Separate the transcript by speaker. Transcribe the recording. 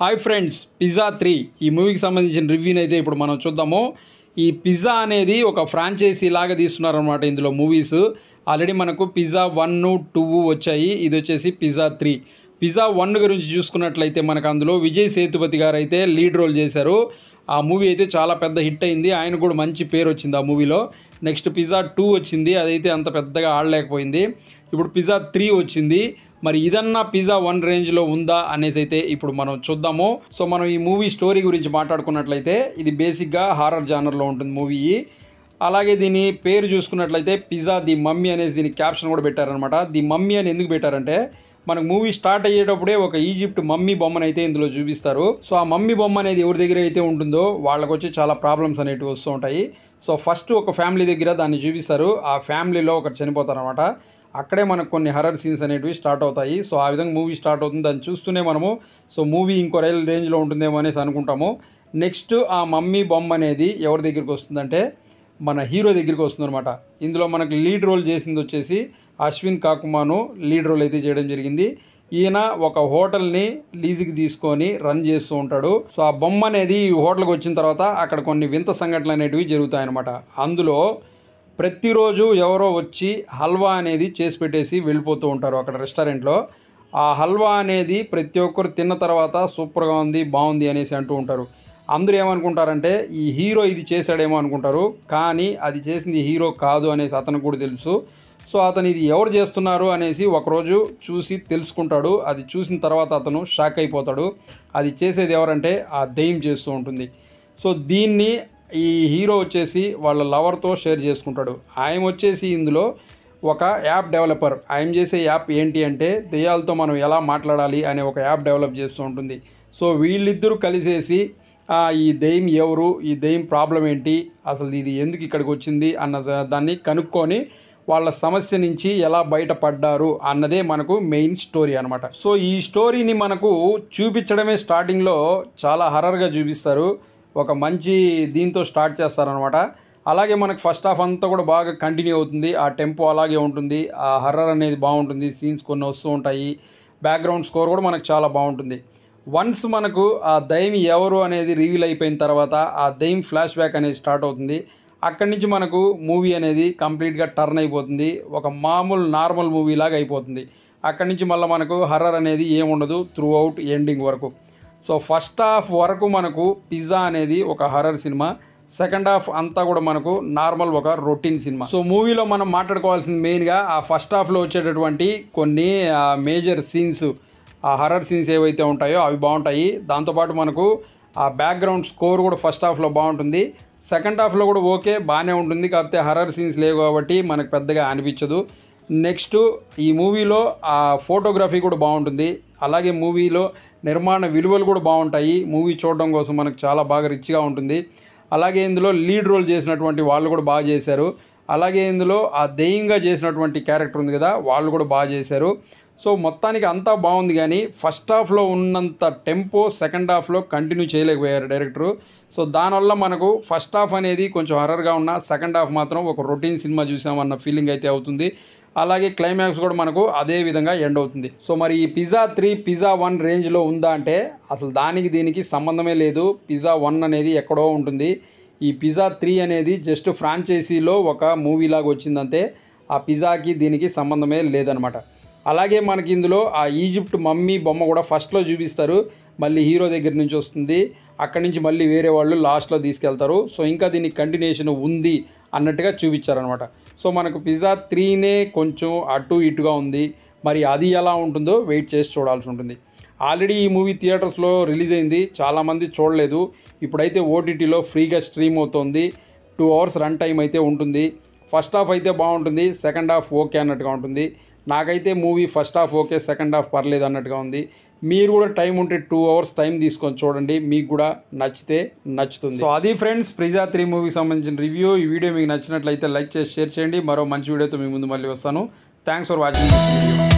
Speaker 1: hi friends pizza three ఈ మూవీకి సంబంధించిన రివ్యూని అయితే ఇప్పుడు మనం చూద్దాము ఈ పిజ్జా అనేది ఒక ఫ్రాంచైజీ లాగా తీస్తున్నారనమాట ఇందులో మూవీస్ ఆల్రెడీ మనకు పిజ్జా వన్ టూ వచ్చాయి ఇది వచ్చేసి పిజ్జా త్రీ పిజ్జా వన్ గురించి చూసుకున్నట్లయితే మనకు అందులో విజయ్ సేతుపతి గారు అయితే లీడ్ రోల్ చేశారు ఆ మూవీ అయితే చాలా పెద్ద హిట్ అయింది ఆయన కూడా మంచి పేరు వచ్చింది ఆ మూవీలో నెక్స్ట్ పిజ్జా టూ వచ్చింది అదైతే అంత పెద్దగా ఆడలేకపోయింది ఇప్పుడు పిజ్జా త్రీ వచ్చింది మరి ఇదన్నా పిజ్జా వన్ రేంజ్లో ఉందా అనేసి అయితే ఇప్పుడు మనం చూద్దాము సో మనం ఈ మూవీ స్టోరీ గురించి మాట్లాడుకున్నట్లయితే ఇది బేసిక్గా హారర్ జానర్లో ఉంటుంది మూవీ అలాగే దీని పేరు చూసుకున్నట్లయితే పిజ్జా ది మమ్మీ అనేసి దీని క్యాప్షన్ కూడా పెట్టారనమాట ది మమ్మీ అని ఎందుకు పెట్టారంటే మనకు మూవీ స్టార్ట్ అయ్యేటప్పుడే ఒక ఈజిప్ట్ మమ్మీ అయితే ఇందులో చూపిస్తారు సో ఆ మమ్మీ బొమ్మ అనేది ఎవరి దగ్గర అయితే ఉంటుందో వాళ్ళకు వచ్చి చాలా ప్రాబ్లమ్స్ అనేటివి వస్తూ ఉంటాయి సో ఫస్ట్ ఒక ఫ్యామిలీ దగ్గర దాన్ని చూపిస్తారు ఆ ఫ్యామిలీలో ఒకరు చనిపోతారనమాట అక్కడే మనకు కొన్ని హర్రర్ సీన్స్ అనేటివి స్టార్ట్ అవుతాయి సో ఆ విధంగా మూవీ స్టార్ట్ అవుతుంది దాన్ని చూస్తూనే మనము సో మూవీ ఇంకో రైల్ రేంజ్లో ఉంటుందేమో అనేసి అనుకుంటాము నెక్స్ట్ ఆ మమ్మీ బొమ్మ అనేది ఎవరి దగ్గరికి వస్తుందంటే మన హీరో దగ్గరికి వస్తుందన్నమాట ఇందులో మనకు లీడ్ రోల్ చేసింది వచ్చేసి అశ్విన్ కాకుమాను లీడ్ రోల్ అయితే చేయడం జరిగింది ఈయన ఒక హోటల్ని లీజుకి తీసుకొని రన్ చేస్తూ ఉంటాడు సో ఆ బొమ్మ అనేది హోటల్కి వచ్చిన తర్వాత అక్కడ కొన్ని వింత సంఘటనలు అనేటివి జరుగుతాయన్నమాట అందులో ప్రతిరోజు ఎవరో వచ్చి హల్వా అనేది చేసి పెట్టేసి వెళ్ళిపోతూ ఉంటారు అక్కడ రెస్టారెంట్లో ఆ హల్వా అనేది ప్రతి ఒక్కరు తిన్న తర్వాత సూపర్గా ఉంది బాగుంది అనేసి అంటూ ఉంటారు అందరూ ఏమనుకుంటారంటే ఈ హీరో ఇది చేశాడేమో అనుకుంటారు కానీ అది చేసింది హీరో కాదు అనేసి అతనికి కూడా తెలుసు సో అతను ఇది ఎవరు చేస్తున్నారు అనేసి ఒకరోజు చూసి తెలుసుకుంటాడు అది చూసిన తర్వాత అతను షాక్ అయిపోతాడు అది చేసేది ఎవరంటే ఆ దయ్యం చేస్తూ ఉంటుంది సో దీన్ని ఈ హీరో వచ్చేసి వాళ్ళ లవర్తో షేర్ చేసుకుంటాడు ఆయన వచ్చేసి ఇందులో ఒక యాప్ డెవలపర్ ఆయన చేసే యాప్ ఏంటి అంటే దెయ్యాలతో మనం ఎలా మాట్లాడాలి అనే ఒక యాప్ డెవలప్ చేస్తూ ఉంటుంది సో వీళ్ళిద్దరూ కలిసేసి ఈ దెయ్యం ఎవరు ఈ దెయ్యం ప్రాబ్లం ఏంటి అసలు ఇది ఎందుకు ఇక్కడికి వచ్చింది అన్న దాన్ని కనుక్కొని వాళ్ళ సమస్య నుంచి ఎలా బయటపడ్డారు అన్నదే మనకు మెయిన్ స్టోరీ అనమాట సో ఈ స్టోరీని మనకు చూపించడమే స్టార్టింగ్లో చాలా హర్రర్గా చూపిస్తారు ఒక మంచి దీంతో స్టార్ట్ చేస్తారనమాట అలాగే మనకు ఫస్ట్ హాఫ్ అంతా కూడా బాగా కంటిన్యూ అవుతుంది ఆ టెంపో అలాగే ఉంటుంది ఆ హర్రర్ అనేది బాగుంటుంది సీన్స్ కొన్ని వస్తూ ఉంటాయి బ్యాక్గ్రౌండ్ స్కోర్ కూడా మనకు చాలా బాగుంటుంది వన్స్ మనకు ఆ దయ్యం ఎవరు అనేది రివీల్ అయిపోయిన తర్వాత ఆ దయ్యం ఫ్లాష్ బ్యాక్ అనేది స్టార్ట్ అవుతుంది అక్కడి నుంచి మనకు మూవీ అనేది కంప్లీట్గా టర్న్ అయిపోతుంది ఒక మామూలు నార్మల్ మూవీ లాగా అయిపోతుంది అక్కడి నుంచి మళ్ళీ మనకు హర్రర్ అనేది ఏముండదు త్రూ అవుట్ ఎండింగ్ వరకు సో ఫస్ట్ హాఫ్ వరకు మనకు పిజ్జా అనేది ఒక హర్రర్ సినిమా సెకండ్ హాఫ్ అంతా కూడా మనకు నార్మల్ ఒక రొటీన్ సినిమా సో మూవీలో మనం మాట్లాడుకోవాల్సింది మెయిన్గా ఆ ఫస్ట్ హాఫ్లో వచ్చేటటువంటి కొన్ని మేజర్ సీన్స్ ఆ హర్రర్ సీన్స్ ఏవైతే ఉంటాయో అవి బాగుంటాయి దాంతోపాటు మనకు ఆ బ్యాక్గ్రౌండ్ స్కోర్ కూడా ఫస్ట్ హాఫ్లో బాగుంటుంది సెకండ్ హాఫ్లో కూడా ఓకే బాగానే ఉంటుంది కాకపోతే హర్రర్ సీన్స్ లేవు కాబట్టి మనకు పెద్దగా అనిపించదు నెక్స్ట్ ఈ మూవీలో ఆ ఫోటోగ్రఫీ కూడా బాగుంటుంది అలాగే మూవీలో నిర్మాణ విలువలు కూడా బాగుంటాయి మూవీ చూడడం కోసం మనకు చాలా బాగా రిచ్గా ఉంటుంది అలాగే ఇందులో లీడ్ రోల్ చేసినటువంటి వాళ్ళు కూడా బాగా చేశారు అలాగే ఇందులో ఆ దెయ్యంగా చేసినటువంటి క్యారెక్టర్ ఉంది కదా వాళ్ళు కూడా బాగా చేశారు సో మొత్తానికి అంతా బాగుంది కానీ ఫస్ట్ హాఫ్లో ఉన్నంత టెంపో సెకండ్ హాఫ్లో కంటిన్యూ చేయలేకపోయారు డైరెక్టరు సో దానివల్ల మనకు ఫస్ట్ హాఫ్ అనేది కొంచెం హర్రర్గా ఉన్న సెకండ్ హాఫ్ మాత్రం ఒక రొటీన్ సినిమా చూసామన్న ఫీలింగ్ అయితే అవుతుంది అలాగే క్లైమాక్స్ కూడా మనకు అదే విధంగా ఎండ్ అవుతుంది సో మరి ఈ పిజ్జా త్రీ పిజ్జా వన్ రేంజ్లో ఉందా అంటే అసలు దానికి దీనికి సంబంధమే లేదు పిజ్జా వన్ అనేది ఎక్కడో ఉంటుంది ఈ పిజ్జా త్రీ అనేది జస్ట్ ఫ్రాంచైజీలో ఒక మూవీ లాగా వచ్చిందంటే ఆ పిజ్జాకి దీనికి సంబంధమే లేదనమాట అలాగే మనకి ఇందులో ఆ ఈజిప్ట్ మమ్మీ బొమ్మ కూడా ఫస్ట్లో చూపిస్తారు మళ్ళీ హీరో దగ్గర నుంచి వస్తుంది అక్కడి నుంచి మళ్ళీ వేరే వాళ్ళు లాస్ట్లో తీసుకెళ్తారు సో ఇంకా దీనికి కంటిన్యూషన్ ఉంది అన్నట్టుగా చూపించారనమాట సో మనకు పిజ్జా త్రీనే కొంచెం అటు ఇటుగా ఉంది మరి అది ఎలా ఉంటుందో వెయిట్ చేసి చూడాల్సి ఉంటుంది ఆల్రెడీ ఈ మూవీ థియేటర్స్లో రిలీజ్ అయింది చాలామంది చూడలేదు ఇప్పుడైతే ఓటీటీలో ఫ్రీగా స్ట్రీమ్ అవుతోంది టూ అవర్స్ రన్ టైం అయితే ఉంటుంది ఫస్ట్ హాఫ్ అయితే బాగుంటుంది సెకండ్ హాఫ్ ఓకే అన్నట్టుగా ఉంటుంది నాకైతే movie first half okay second half పర్లేదు అన్నట్టుగా ఉంది మీరు కూడా టైం ఉంటే టూ అవర్స్ టైం తీసుకొని చూడండి మీకు కూడా నచ్చితే నచ్చుతుంది సో అది ఫ్రెండ్స్ ప్రిజా త్రీ మూవీకి సంబంధించిన రివ్యూ ఈ వీడియో మీకు నచ్చినట్లయితే లైక్ చేసి షేర్ చేయండి మరో మంచి వీడియోతో మీ ముందు మళ్ళీ వస్తాను థ్యాంక్స్ ఫర్ వాచింగ్